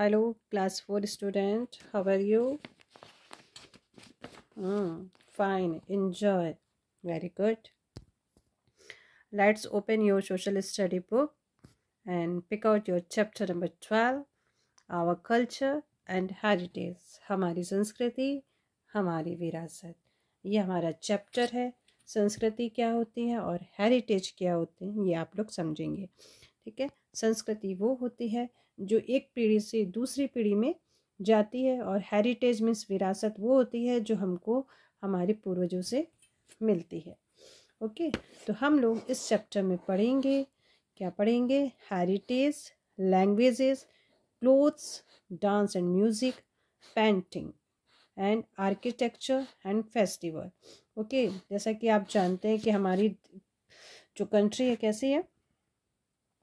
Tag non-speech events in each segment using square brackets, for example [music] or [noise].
Hello class four student how are you fine enjoy very good let's open your social study book and pick out your chapter number twelve our culture and heritage हमारी संस्कृति हमारी विरासत ये हमारा chapter है संस्कृति क्या होती है और हेरिटेज क्या होते हैं ये आप लोग समझेंगे ठीक है संस्कृति वो होती है जो एक पीढ़ी से दूसरी पीढ़ी में जाती है और हेरिटेज मीन्स विरासत वो होती है जो हमको हमारे पूर्वजों से मिलती है ओके तो हम लोग इस चैप्टर में पढ़ेंगे क्या पढ़ेंगे heritage languages clothes dance and music painting and architecture and festival okay जैसा कि आप जानते हैं कि हमारी जो कंट्री है कैसी है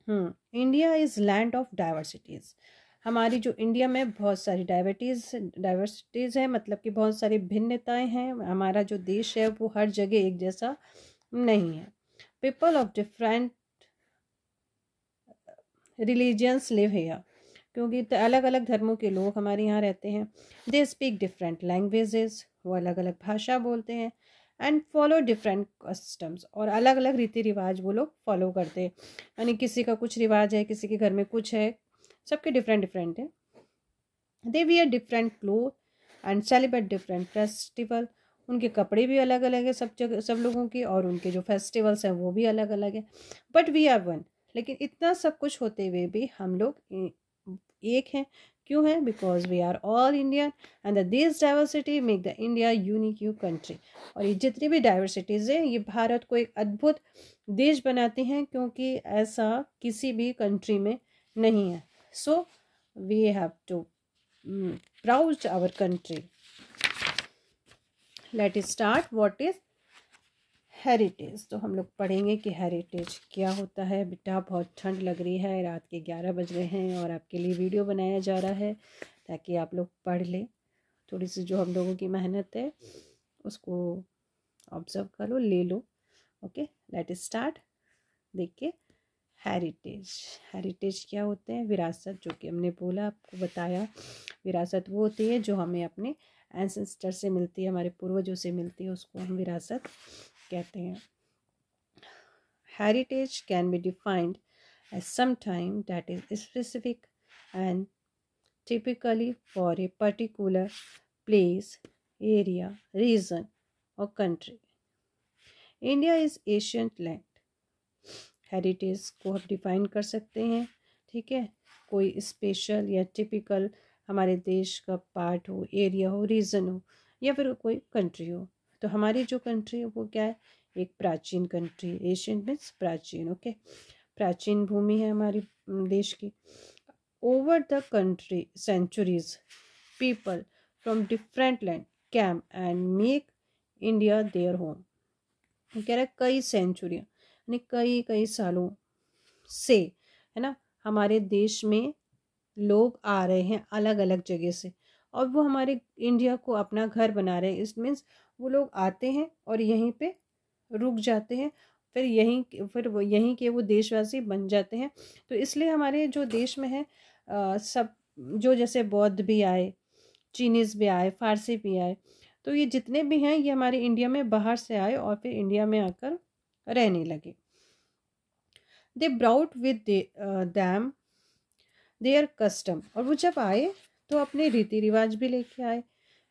hmm. India is land of diversities हमारी जो इंडिया में बहुत सारी डाइवर्टीज़ डाइवर्सिटीज़ है मतलब कि बहुत सारी भिन्नताएं हैं हमारा जो देश है वो हर जगह एक जैसा नहीं है people of different religions live here क्योंकि तो अलग अलग धर्मों के लोग हमारे यहाँ रहते हैं दे स्पीक डिफरेंट लैंग्वेजेस वो अलग अलग भाषा बोलते हैं एंड फॉलो डिफरेंट कस्टम्स और अलग अलग रीति रिवाज वो लोग फॉलो करते हैं यानी किसी का कुछ रिवाज है किसी के घर में कुछ है सबके डिफरेंट डिफरेंट है they wear different cloth and celebrate different festival उनके कपड़े भी अलग अलग है सब जगह सब लोगों के और उनके जो फेस्टिवल्स हैं वो भी अलग अलग है बट वी आर वन लेकिन इतना सब कुछ होते हुए भी हम लोग एक हैं क्यों है because we are all Indian and this diversity make the India unique you country और ये जितनी भी डाइवर्सिटीज़ हैं ये भारत को एक अद्भुत देश बनाती हैं क्योंकि ऐसा किसी भी कंट्री में नहीं है so we have to proud our country let is start what is heritage तो हम लोग पढ़ेंगे कि हेरिटेज क्या होता है बेटा बहुत ठंड लग रही है रात के ग्यारह बज रहे हैं और आपके लिए वीडियो बनाया जा रहा है ताकि आप लोग पढ़ लें थोड़ी सी जो हम लोगों की मेहनत है उसको ऑब्जर्व करो ले लो ओके लेट स्टार्ट देखिए हेरिटेज हेरिटेज क्या होते हैं विरासत जो कि हमने बोला आपको बताया विरासत वो होती है जो हमें अपने एंसेस्टर से मिलती है हमारे पूर्वजों से मिलती है उसको हम विरासत कहते हैं heritage can be defined as समाइम that is specific and typically for a particular place area region और country India is ancient land heritage को आप डिफाइन कर सकते हैं ठीक है कोई स्पेशल या टिपिकल हमारे देश का पार्ट हो एरिया हो रीजन हो या फिर कोई कंट्री हो तो हमारी जो कंट्री है वो क्या है एक प्राचीन कंट्री एशियन मीन्स प्राचीन ओके प्राचीन भूमि है हमारी देश की over the country centuries people from different land came and make India their home कह रहा है कई सेंचुरियाँ यानी कई कई सालों से है ना हमारे देश में लोग आ रहे हैं अलग अलग जगह से और वो हमारे इंडिया को अपना घर बना रहे हैं इस मीन्स वो लोग आते हैं और यहीं पे रुक जाते हैं फिर यहीं फिर यहीं के वो देशवासी बन जाते हैं तो इसलिए हमारे जो देश में है आ, सब जो जैसे बौद्ध भी आए चीनीज़ भी आए फारसी भी आए तो ये जितने भी हैं ये हमारे इंडिया में बाहर से आए और फिर इंडिया में आकर रहने लगे they brought with them their custom और वो जब आए तो अपने रीति रिवाज भी लेके आए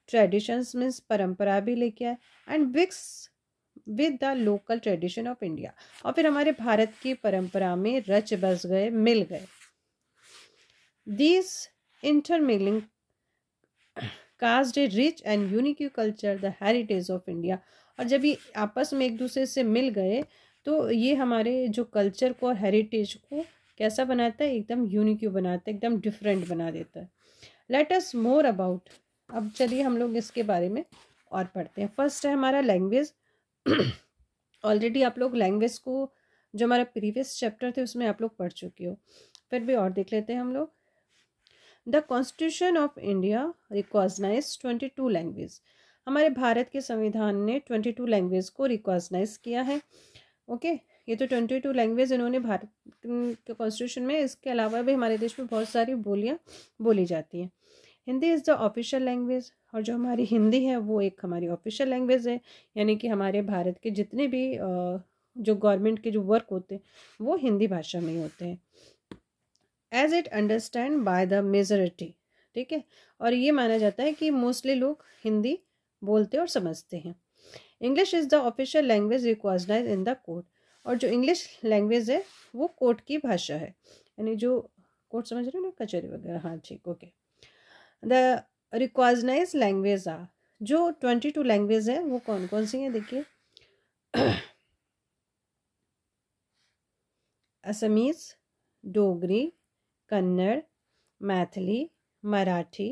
ट्रेडिशंस मीन्स परंपरा भी लेके आए and mixed with the local tradition of India और फिर हमारे भारत की परंपरा में रच बस गए मिल गए these intermingling cast a rich and unique culture the heritage of India और जब ये आपस में एक दूसरे से मिल गए तो ये हमारे जो कल्चर को और हेरिटेज को कैसा बनाता है एकदम यूनिक बनाता है एकदम डिफरेंट बना देता है लेट अस मोर अबाउट अब चलिए हम लोग इसके बारे में और पढ़ते हैं फर्स्ट है हमारा लैंग्वेज ऑलरेडी [clears throat] आप लोग लैंग्वेज को जो हमारा प्रीवियस चैप्टर थे उसमें आप लोग पढ़ चुके हो फिर भी और देख लेते हैं हम लोग the constitution of India recognise twenty two language हमारे भारत के संविधान ने ट्वेंटी टू लैंग्वेज को रिकॉग्नाइज किया है ओके okay? ये तो ट्वेंटी टू लैंग्वेज इन्होंने भारत के कॉन्स्टिट्यूशन में इसके अलावा भी हमारे देश में बहुत सारी बोलियाँ बोली जाती हैं Hindi is the official language और जो हमारी हिंदी है वो एक हमारी ऑफिशियल लैंग्वेज है यानी कि हमारे भारत के जितने भी जो गवर्नमेंट के जो वर्क होते हैं वो हिंदी भाषा में ही होते हैं as it understand by the majority ठीक है और ये माना जाता है कि मोस्टली लोग हिंदी बोलते और समझते हैं English is the official language recognise in the court और जो इंग्लिश लैंग्वेज है वो कोर्ट की भाषा है यानी जो कोर्ट समझ रहे हो ना कचहरी वगैरह हाँ ठीक okay okay. The recognise language आ जो ट्वेंटी टू लैंग्वेज हैं वो कौन कौन सी हैं देखिए [coughs] असमीज डोगरी कन्नड़ मैथिली मराठी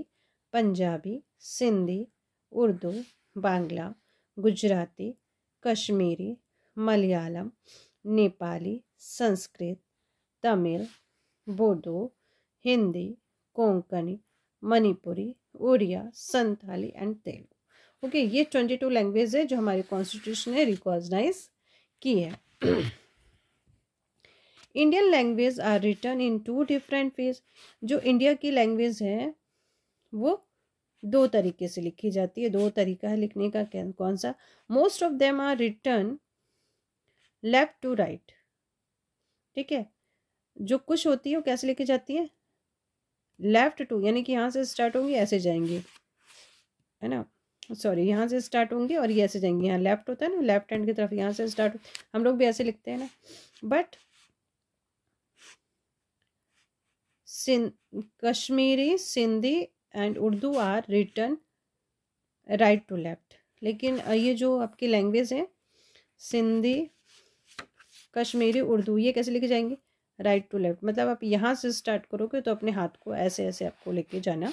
पंजाबी सिंधी उर्दू बांग्ला गुजराती कश्मीरी मलयालम नेपाली संस्कृत तमिल बोडो हिंदी कोंकणी मणिपुरी ओडिया संथाली एंड तेलुगु ओके ये ट्वेंटी टू लैंग्वेज है जो हमारे कॉन्स्टिट्यूशन ने रिकॉग्नाइज की है Indian language are written in two different ways जो इंडिया की लैंग्वेज है वो दो तरीके से लिखी जाती है दो तरीका है लिखने का कौन सा most of them are written left to right ठीक है जो कुछ होती है वो कैसे लिखी जाती है लेफ्ट टू यानी कि यहाँ से स्टार्ट होंगी ऐसे जाएंगे है ना सॉरी यहाँ से स्टार्ट होंगे और ये ऐसे जाएंगे यहाँ लेफ्ट होता है ना लेफ्ट हैंड की तरफ यहाँ से स्टार्ट हम लोग भी ऐसे लिखते हैं ना बट सिं Kashmiri Sindhi and Urdu are written right to left लेकिन ये जो आपकी लैंग्वेज है सिंधी कश्मीरी उर्दू ये कैसे लिखे जाएंगे राइट टू लेफ्ट मतलब आप यहाँ से स्टार्ट करोगे तो अपने हाथ को ऐसे ऐसे आपको लेके जाना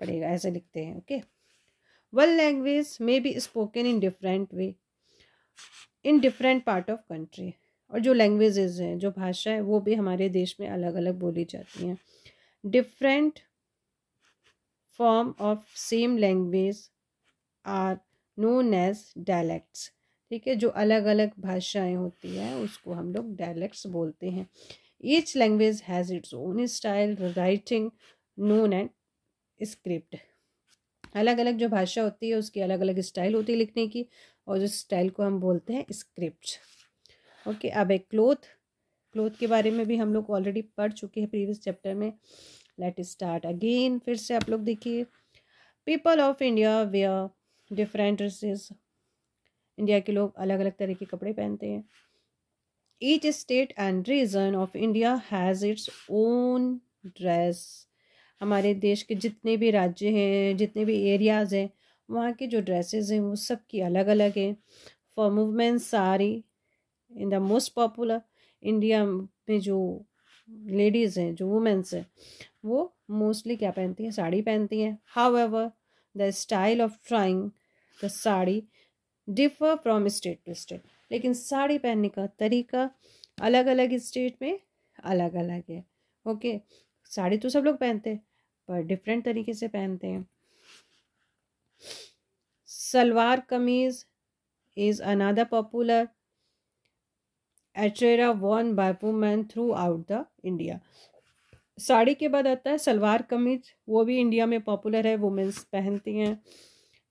पड़ेगा ऐसे लिखते हैं okay one language may be spoken in different way in different part of country और जो लैंग्वेजेज हैं जो भाषा है वो भी हमारे देश में अलग अलग बोली जाती हैं different form of same language are known as dialects ठीक है जो अलग अलग भाषाएं होती हैं उसको हम लोग डायलैक्ट्स बोलते हैं Each language has its own style, writing, known and script. अलग अलग जो भाषा होती है उसकी अलग अलग स्टाइल होती है लिखने की और जो स्टाइल को हम बोलते हैं स्क्रिप्ट ओके अब एक क्लोथ क्लोथ के बारे में भी हम लोग ऑलरेडी पढ़ चुके हैं प्रीवियस चैप्टर में लेट स्टार्ट अगेन फिर से आप लोग देखिए people of India wear different dresses India के लोग अलग अलग तरह के कपड़े पहनते हैं each state and region of India has its own dress हमारे देश के जितने भी राज्य हैं जितने भी एरियाज़ हैं वहाँ के जो ड्रेसेस हैं वो सबकी अलग अलग हैं for movement sari in the most popular India में जो लेडीज़ हैं जो वुमेंस हैं वो मोस्टली क्या पहनती हैं साड़ी पहनती हैं however the style of tying the sari differ from state to state लेकिन साड़ी पहनने का तरीका अलग अलग स्टेट में अलग अलग है ओके साड़ी तो सब लोग पहनते हैं पर डिफरेंट तरीके से पहनते हैं salwar kameez is another popular attire worn by women throughout the India sari के बाद आता है सलवार कमीज वो भी इंडिया में पॉपुलर है वुमेन्स पहनती हैं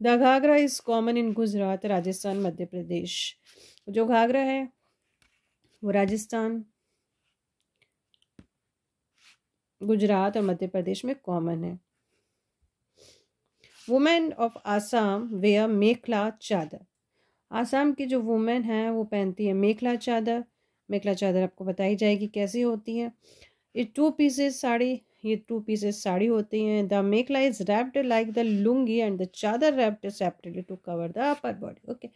the ghagra is common in Gujarat Rajasthan Madhya Pradesh जो घाघरा है वो राजस्थान गुजरात और मध्य प्रदेश में कॉमन है women of Assam wear mekhela chador Assam की जो वुमेन है वो पहनती है मेखला चादर मेखला चादर आपको बताई जाएगी कैसी होती है ये टू पीसेस साड़ी ये टू पीसेस साड़ी होती हैं the mekhela is wrapped like the lungi and the chador wrapped separately to cover the upper body okay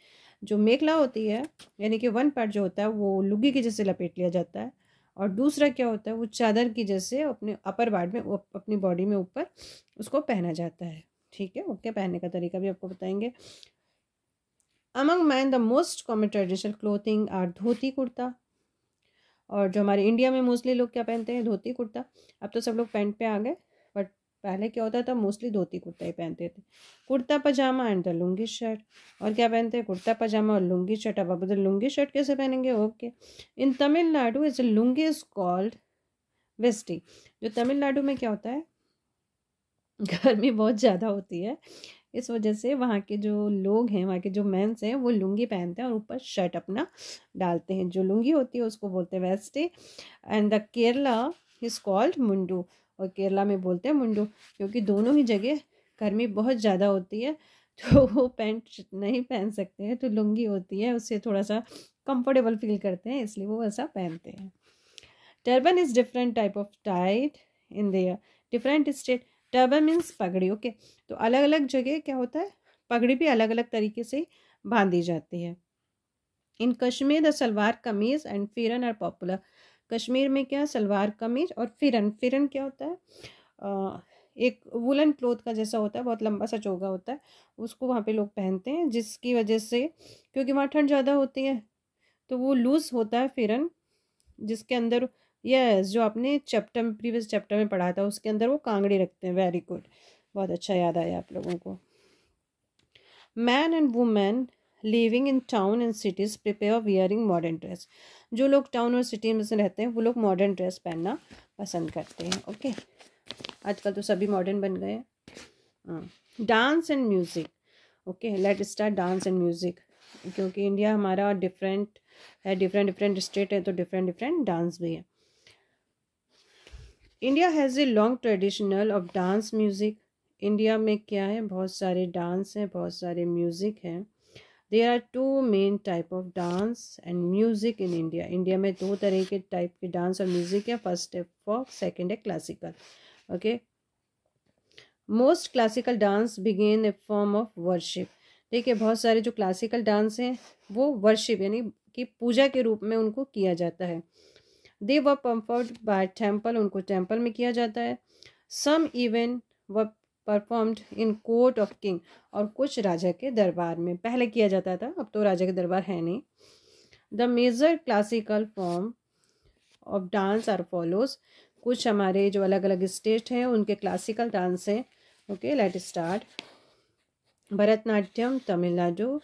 जो मेखला होती है यानी कि वन पार्ट जो होता है वो लुगी की जैसे लपेट लिया जाता है और दूसरा क्या होता है वो चादर की जैसे अपने अपर पार्ट में अपनी बॉडी में ऊपर उसको पहना जाता है ठीक है ओके पहनने का तरीका भी आपको बताएंगे among man the most common traditional clothing are dhoti kurta और जो हमारे इंडिया में मोस्टली लोग क्या पहनते हैं धोती कुर्ता अब तो सब लोग पैंट पे आ गए पहले क्या होता था मोस्टली धोती कुर्ता ही पहनते थे kurta pyjama and the lungi shirt और क्या पहनते हैं कुर्ता पजामा और लुंगी शर्ट अब आप लुंगी शर्ट कैसे पहनेंगे okay in Tamil Nadu is lungi is called veshti जो तमिलनाडु में क्या होता है गर्मी बहुत ज़्यादा होती है इस वजह से वहाँ के जो लोग हैं वहाँ के जो मैंस हैं वो लुंगी पहनते हैं और ऊपर शर्ट अपना डालते हैं जो लुंगी होती है उसको बोलते हैं veshti and the Kerala is called mundu और केरला में बोलते हैं मुंडू क्योंकि दोनों ही जगह गर्मी बहुत ज़्यादा होती है तो वो पैंट नहीं पहन सकते हैं तो लुंगी होती है उससे थोड़ा सा कंफर्टेबल फील करते हैं इसलिए वो ऐसा पहनते हैं turban is different type of tied in their different state turban means pagdi okay तो अलग अलग जगह क्या होता है पगड़ी भी अलग अलग तरीके से बांधी जाती है इन कश्मीर द सलवार कमीज एंड फिरन आर पॉपुलर कश्मीर में क्या सलवार कमीज और फिरन फिरन क्या होता है आ, एक वुलन क्लोथ का जैसा होता है बहुत लंबा सा चोगा होता है उसको वहाँ पे लोग पहनते हैं जिसकी वजह से क्योंकि वहाँ ठंड ज़्यादा होती है तो वो लूज़ होता है फिरन जिसके अंदर यस जो आपने चैप्टर प्रीवियस चैप्टर में पढ़ा था उसके अंदर वो कांगड़ी रखते हैं वेरी गुड बहुत अच्छा याद आया आप लोगों को man and women living in town and cities prepare wearing modern dress जो लोग टाउन और सिटी में रहते हैं वो लोग मॉडर्न ड्रेस पहनना पसंद करते हैं ओके आजकल तो सभी मॉडर्न बन गए हैं dance and music okay let start dance and music क्योंकि इंडिया हमारा डिफरेंट है डिफरेंट डिफरेंट स्टेट है तो डिफरेंट डिफरेंट डांस भी है India has a long traditional of dance music India में क्या है बहुत सारे डांस हैं बहुत सारे म्यूज़िक हैं there are two main type of dance and music in India India में दो तरह के टाइप के डांस और म्यूज़िक है फर्स्ट है फॉक सेकेंड है classical okay most classical dance began a form of worship ठीक है बहुत सारे जो क्लासिकल डांस हैं वो वर्शिप यानी कि पूजा के रूप में उनको किया जाता है they were performed by temple उनको टेम्पल में किया जाता है some event were performed in court of king और कुछ राजा के दरबार में पहले किया जाता था अब तो राजा के दरबार है नहीं the major classical form of dance are follows कुछ हमारे जो अलग अलग स्टेट हैं उनके क्लासिकल डांस हैं okay let start Bharatanatyam Tamil Nadu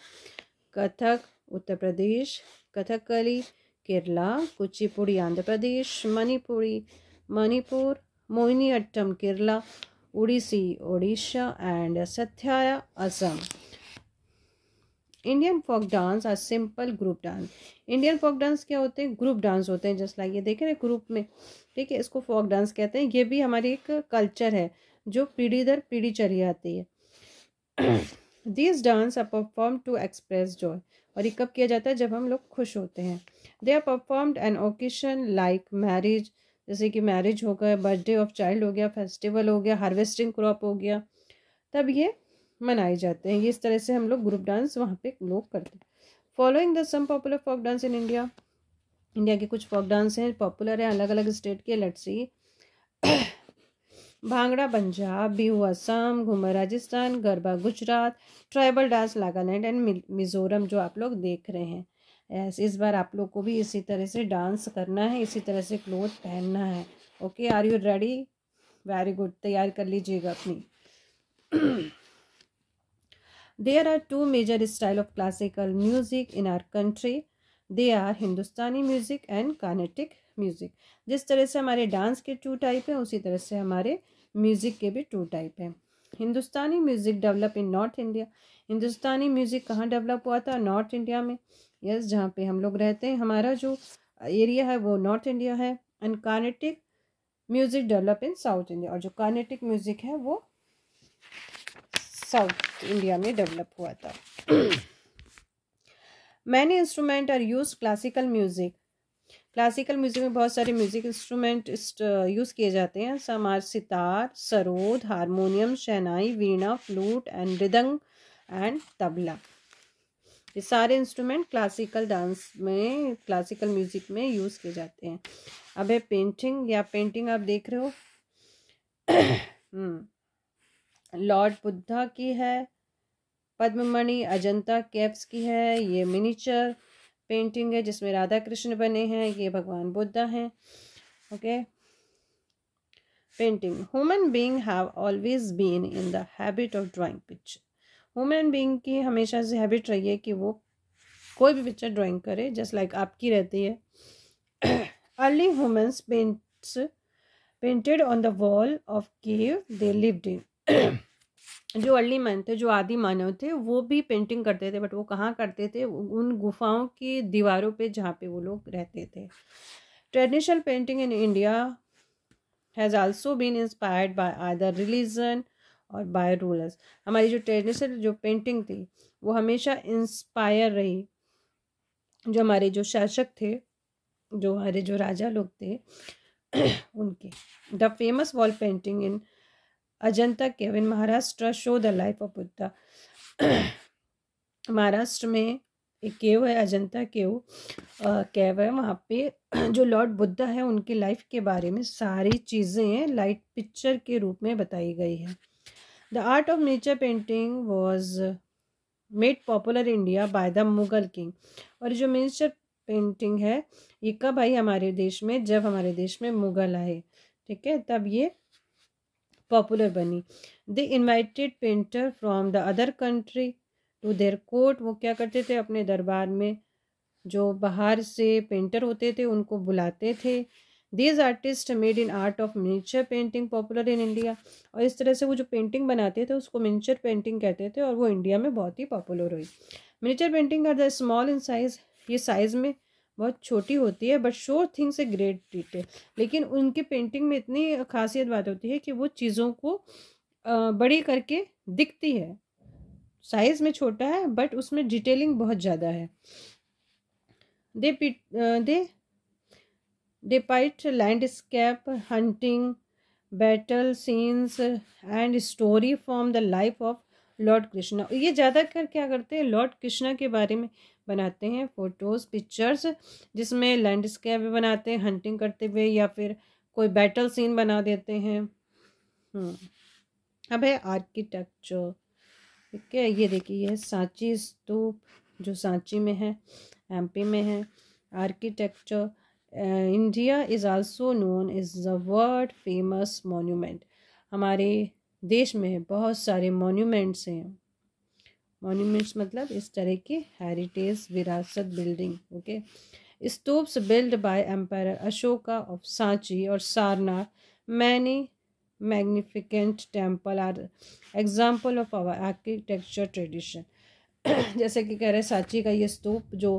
Kathak Uttar Pradesh Kathakali Kerala Kuchipudi Andhra Pradesh Manipuri Manipur Mohini Attam Kerala Odissi Odisha and Sattriya Assam Indian folk dance are simple group dance Indian folk dance क्या होते हैं ग्रुप डांस होते हैं जस्ट लाइक ये देखें ना ग्रुप में ठीक है इसको फोक डांस कहते हैं ये भी हमारी एक कल्चर है जो पीढ़ी दर पीढ़ी चली आती है this dance are perform to express joy और ये कब किया जाता है जब हम लोग खुश होते हैं they are performed on occasion like marriage जैसे कि मैरिज हो गया बर्थडे ऑफ चाइल्ड हो गया फेस्टिवल हो गया हार्वेस्टिंग क्रॉप हो गया तब ये मनाए जाते हैं ये इस तरह से हम लोग ग्रुप डांस वहाँ पे लोग करते हैं following the some popular folk dance in India India के कुछ फोक डांस हैं पॉपुलर हैं अलग अलग स्टेट के let's see [coughs] bhangra Punjab Bihu Assam Ghoomar Rajasthan Garba Gujarat tribal dance Nagaland and Mizoram जो आप लोग देख रहे हैं इस बार आप लोग को भी इसी तरह से डांस करना है इसी तरह से क्लोथ पहनना है okay are you ready very good तैयार कर लीजिएगा अपनी [clears throat] there are two major style of classical music in our country they are Hindustani music and Carnatic music जिस तरह से हमारे डांस के टू टाइप हैं उसी तरह से हमारे म्यूजिक के भी टू टाइप हैं Hindustani music develop in north India Hindustani music कहाँ डेवलप हुआ था नॉर्थ इंडिया में यस जहाँ पे हम लोग रहते हैं हमारा जो एरिया है वो नॉर्थ इंडिया है and Carnatic music develop in south India और जो कार्नेटिक म्यूज़िक है वो साउथ इंडिया में डेवलप हुआ था many instrument are use classical music classical music में बहुत सारे म्यूज़िक इंस्ट्रूमेंट यूज़ किए जाते हैं समार sitar sarod harmonium shehnai veena flute and mridangam and tabla ये सारे इंस्ट्रूमेंट क्लासिकल डांस में क्लासिकल म्यूजिक में यूज़ किए जाते हैं अब है पेंटिंग या पेंटिंग आप देख रहे हो लॉर्ड [clears throat] हम्म। बुद्धा की है पद्ममणि अजंता कैप्स की है ये मिनीचर पेंटिंग है जिसमें राधा कृष्ण बने हैं ये भगवान बुद्धा हैं okay painting human being have always been in the habit of drawing picture human being की हमेशा से हैबिट रही है कि वो कोई भी पिक्चर ड्राइंग करे जस्ट लाइक like आपकी रहती है early humans paints painted on the wall of cave they lived in जो अर्ली मैन थे जो आदि मानव थे वो भी पेंटिंग करते थे बट वो कहाँ करते थे उन गुफाओं की दीवारों पे जहाँ पे वो लोग रहते थे traditional painting in India has also been inspired by other religion और बायो रूलर्स हमारी जो ट्रेडिशनल जो पेंटिंग थी वो हमेशा इंस्पायर रही जो हमारे जो शासक थे जो हमारे जो राजा लोग थे [clears throat] उनके the famous wall painting in Ajanta caves Maharashtra show the life of Buddha Maharashtra में एक केव है अजंता केव केव है वहाँ पे [clears throat] जो लॉर्ड बुद्धा है उनकी लाइफ के बारे में सारी चीज़ें लाइट पिक्चर के रूप में बताई गई है the art of nature painting was made popular India by the Mughal king और जो मिनिस्टर पेंटिंग है ये कब आई हमारे देश में जब हमारे देश में मुगल आए ठीक है तब ये पॉपुलर बनी they invited painter from the other country to their court वो क्या करते थे अपने दरबार में जो बाहर से पेंटर होते थे उनको बुलाते थे these artist made in art of miniature painting popular in India और इस तरह से वो जो पेंटिंग बनाते थे उसको मिनिचर पेंटिंग कहते थे और वो इंडिया में बहुत ही पॉपुलर हुई miniature painting are the small in size ये साइज़ में बहुत छोटी होती है बट शोर थिंग्स ए ग्रेट डिटेल लेकिन उनके पेंटिंग में इतनी खासियत बात होती है कि वो चीज़ों को बड़ी करके दिखती है साइज़ में छोटा है बट उसमें डिटेलिंग बहुत ज़्यादा है they they depict landscape hunting battle scenes and story from the life of lord Krishna ये ज़्यादातर क्या करते हैं लॉर्ड कृष्णा के बारे में बनाते हैं फ़ोटोज़ पिक्चर्स जिसमें लैंडस्केप भी बनाते हैं हंटिंग करते हुए या फिर कोई बैटल सीन बना देते हैं हम्म। अब है आर्किटेक्चर ठीक है ये देखिए ये सांची स्तूप जो सांची में है एमपी में है architecture India uh, is also known is the world famous monument हमारे देश में बहुत सारे मोन्यूमेंट्स हैं मोन्यूमेंट्स मतलब इस तरह के हेरिटेज विरासत building okay stupas build by empire Ashoka of Sanchi और Sarnath many magnificent temple are example of our architecture tradition जैसे कि कह रहे हैं सांची का ये स्तूप जो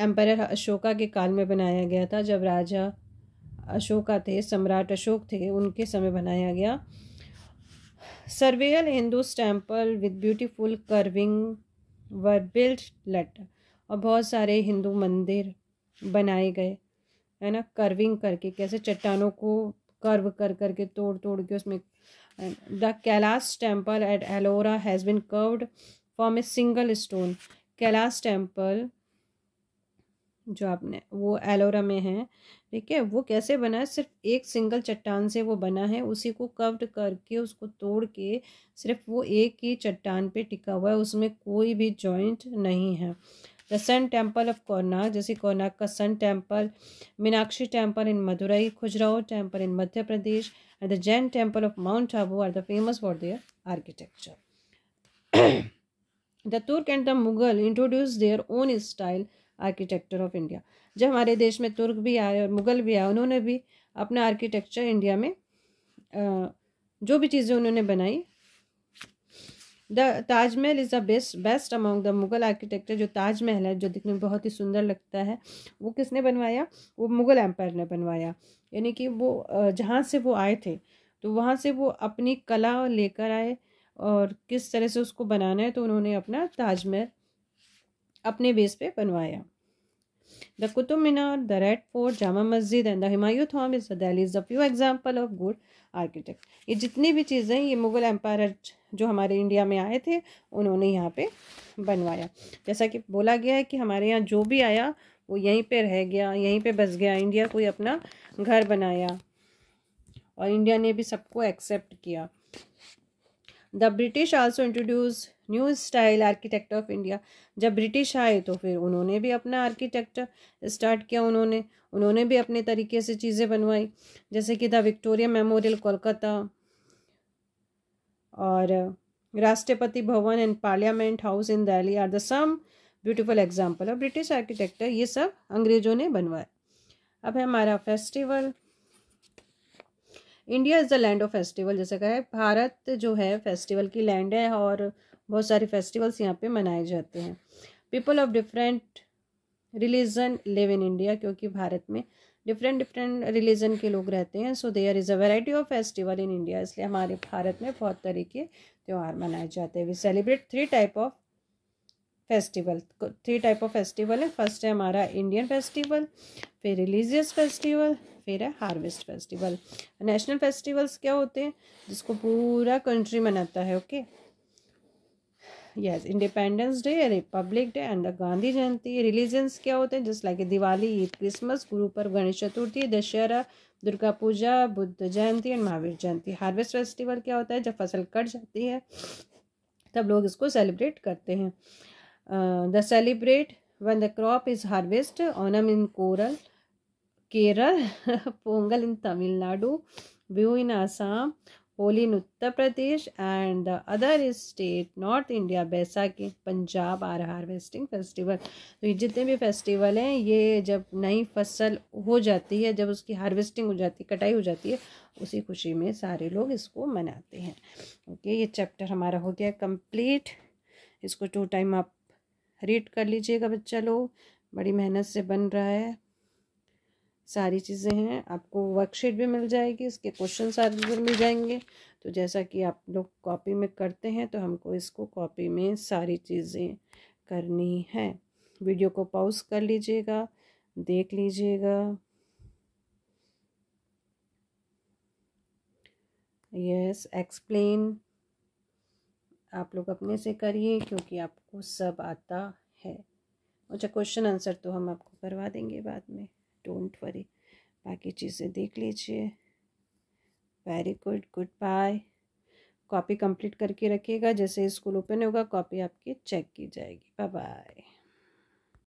एम्पायर अशोका के काल में बनाया गया था जब राजा अशोका थे सम्राट अशोक थे उनके समय बनाया गया several Hindu temple with beautiful carving were built late और बहुत सारे हिंदू मंदिर बनाए गए है ना कर्विंग करके कैसे चट्टानों को कर्व कर करके तोड़ तोड़ के उसमें the Kailash temple at Ellora has been carved from a single stone Kailash temple जो आपने वो एलोरा में है ठीक है वो कैसे बना है सिर्फ एक सिंगल चट्टान से वो बना है उसी को कव्ड करके उसको तोड़ के सिर्फ वो एक ही चट्टान पे टिका हुआ है उसमें कोई भी जॉइंट नहीं है the sun temple of Konark जैसे कोनाक का sun temple Meenakshi temple in Madurai Khajuraho temple in Madhya Pradesh and the Jain temple of mount Abu are the famous for their architecture the Turk and the Mughal introduce their own style architecture of India जब हमारे देश में तुर्क भी आए और मुग़ल भी आए उन्होंने भी अपना आर्किटेक्चर इंडिया में जो भी चीज़ें उन्होंने बनाई the Taj Mahal is the best best among the Mughal architecture जो ताजमहल है जो दिखने में बहुत ही सुंदर लगता है वो किसने बनवाया वो मुग़ल एम्पायर ने बनवाया यानी कि वो जहाँ से वो आए थे तो वहाँ से वो अपनी कला लेकर आए और किस तरह से उसको बनाना है तो उन्होंने अपना ताजमहल अपने बेस पे बनवाया the Qutub Minar the red fort Jama Masjid and the Humayun Tomb is Delhi is a few example of good architect ये जितनी भी चीज़ें ये मुग़ल एम्पायर जो हमारे इंडिया में आए थे उन्होंने यहाँ पे बनवाया जैसा कि बोला गया है कि हमारे यहाँ जो भी आया वो यहीं पे रह गया यहीं पे बस गया इंडिया कोई अपना घर बनाया और इंडिया ने भी सबको एक्सेप्ट किया the British also introduce new style architect of India जब ब्रिटिश आए तो फिर उन्होंने भी अपना आर्किटेक्चर स्टार्ट किया उन्होंने उन्होंने भी अपने तरीके से चीज़ें बनवाई जैसे कि द विक्टोरिया मेमोरियल कोलकाता और Rashtrapati Bhavan and parliament house in Delhi are the some beautiful example और ब्रिटिश आर्किटेक्टर ये सब अंग्रेज़ों ने बनवाए अब है हमारा festival India is the land of festival जैसे कहा है भारत जो है फेस्टिवल की लैंड है और बहुत सारे फेस्टिवल्स यहाँ पे मनाए जाते हैं people of different religion live in India क्योंकि भारत में डिफरेंट डिफरेंट रिलीजन के लोग रहते हैं so there is a variety of festival in India इसलिए हमारे भारत में बहुत तरह के त्यौहार मनाए जाते हैं we celebrate three type of festival three type of festival है फर्स्ट है हमारा इंडियन फेस्टिवल फिर रिलीजियस फेस्टिवल फिर है हार्वेस्ट फेस्टिवल नेशनल फेस्टिवल्स क्या होते हैं जिसको पूरा कंट्री मनाता है okay yes independence day republic day and Gandhi Jayanti religions क्या होते हैं just like Diwali Eid Christmas Guru Parv Ganesh Chaturthi Dussehra Durga Puja Buddha Jayanti and Mahavir Jayanti harvest festival क्या होता है जब फसल कट जाती है तब लोग इसको सेलिब्रेट करते हैं the celebrate one the crop is harvest Onam in कोरल Kerala Pongal in Tamil Nadu Bihu in Assam Holi in Uttar Pradesh and the other state north India Baisakhi Punjab are harvesting festival तो ये जितने भी फेस्टिवल हैं ये जब नई फसल हो जाती है जब उसकी हार्वेस्टिंग हो जाती है कटाई हो जाती है उसी खुशी में सारे लोग इसको मनाते हैं ओके okay, ये चैप्टर हमारा हो गया कंप्लीट इसको टू टाइम आप रीड कर लीजिएगा बच्चा लोग बड़ी मेहनत से बन रहा है सारी चीज़ें हैं आपको वर्कशीट भी मिल जाएगी इसके क्वेश्चन सारे मिल जाएंगे तो जैसा कि आप लोग कॉपी में करते हैं तो हमको इसको कॉपी में सारी चीज़ें करनी है वीडियो को पॉज कर लीजिएगा देख लीजिएगा यस एक्सप्लेन आप लोग अपने से करिए क्योंकि आपको सब आता है अच्छा क्वेश्चन आंसर तो हम आपको करवा देंगे बाद में डोंट वरी बाकी चीज़ें देख लीजिए very good good bye copy complete करके रखिएगा जैसे स्कूल ओपन होगा कॉपी आपकी चेक की जाएगी बाय बाय